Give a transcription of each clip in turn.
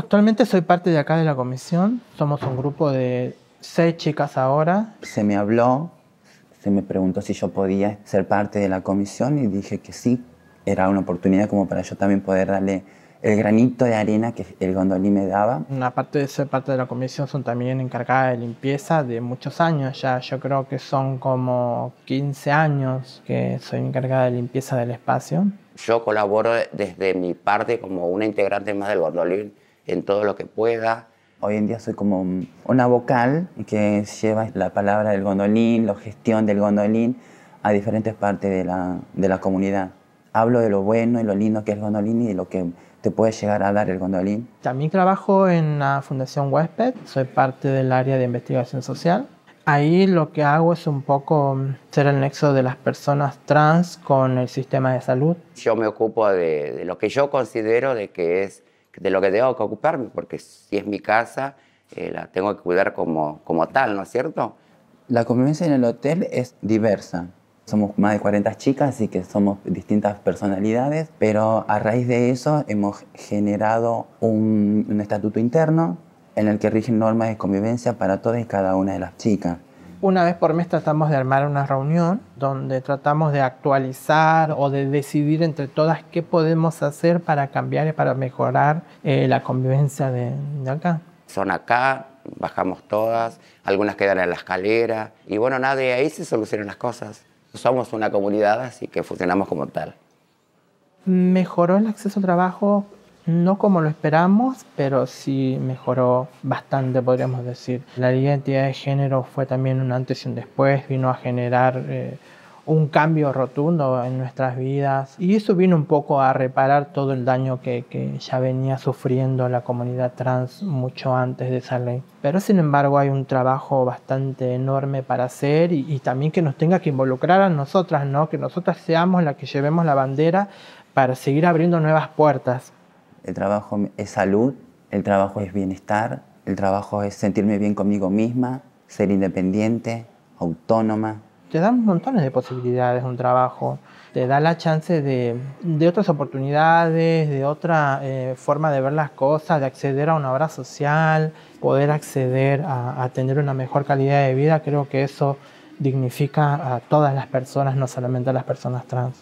Actualmente soy parte de acá de la comisión. Somos un grupo de seis chicas ahora. Se me habló, se me preguntó si yo podía ser parte de la comisión y dije que sí. Era una oportunidad como para yo también poder darle el granito de arena que el gondolín me daba. Una parte de ser parte de la comisión, son también encargadas de limpieza de muchos años ya. Yo creo que son como 15 años que soy encargada de limpieza del espacio. Yo colaboro desde mi parte como una integrante más del gondolín en todo lo que pueda. Hoy en día soy como una vocal que lleva la palabra del gondolín, la gestión del gondolín a diferentes partes de la, comunidad. Hablo de lo bueno y lo lindo que es el gondolín y de lo que te puede llegar a dar el gondolín. También trabajo en la Fundación Huésped, soy parte del área de investigación social. Ahí lo que hago es un poco ser el nexo de las personas trans con el sistema de salud. Yo me ocupo de, de lo que yo considero de que es de lo que tengo que ocuparme, porque si es mi casa, eh, la tengo que cuidar como, tal, ¿no es cierto? La convivencia en el hotel es diversa. Somos más de 40 chicas, así que somos distintas personalidades, pero a raíz de eso hemos generado un, un estatuto interno en el que rigen normas de convivencia para todas y cada una de las chicas. Una vez por mes tratamos de armar una reunión donde tratamos de actualizar o de decidir entre todas qué podemos hacer para cambiar y para mejorar eh, la convivencia de, acá. Son acá, bajamos todas, algunas quedan en la escalera y bueno, nadie ahí se solucionan las cosas. Somos una comunidad, así que funcionamos como tal. Mejoró el acceso al trabajo no como lo esperamos, pero sí mejoró bastante, podríamos decir. La identidad de género fue también un antes y un después, vino a generar eh, un cambio rotundo en nuestras vidas y eso vino un poco a reparar todo el daño que, ya venía sufriendo la comunidad trans mucho antes de esa ley. Pero sin embargo hay un trabajo bastante enorme para hacer y, y también que nos tenga que involucrar a nosotras, ¿no? que nosotras seamos las que llevemos la bandera para seguir abriendo nuevas puertas, el trabajo es salud, el trabajo es bienestar, el trabajo es sentirme bien conmigo misma, ser independiente, autónoma. Te dan montones de posibilidades un trabajo, te da la chance de, otras oportunidades, de otra eh, forma de ver las cosas, de acceder a una obra social, poder acceder a, a tener una mejor calidad de vida. Creo que eso dignifica a todas las personas, no solamente a las personas trans.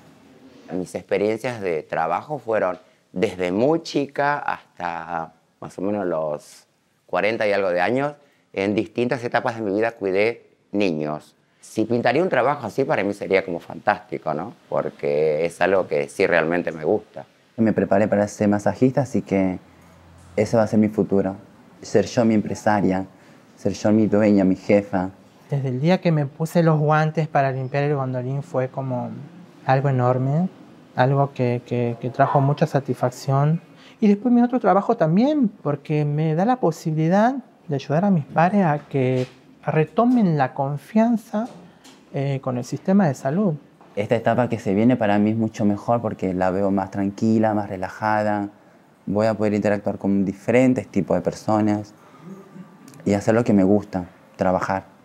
Mis experiencias de trabajo fueron desde muy chica hasta más o menos los 40 y algo de años, en distintas etapas de mi vida cuidé niños. Si pintaría un trabajo así, para mí sería como fantástico, ¿no? Porque es algo que sí realmente me gusta. Me preparé para ser masajista, así que ese va a ser mi futuro. Ser yo mi empresaria, ser yo mi dueña, mi jefa. Desde el día que me puse los guantes para limpiar el gondolín fue como algo enorme algo que, trajo mucha satisfacción. Y después mi otro trabajo también, porque me da la posibilidad de ayudar a mis padres a que retomen la confianza eh, con el sistema de salud. Esta etapa que se viene para mí es mucho mejor porque la veo más tranquila, más relajada. Voy a poder interactuar con diferentes tipos de personas y hacer lo que me gusta, trabajar.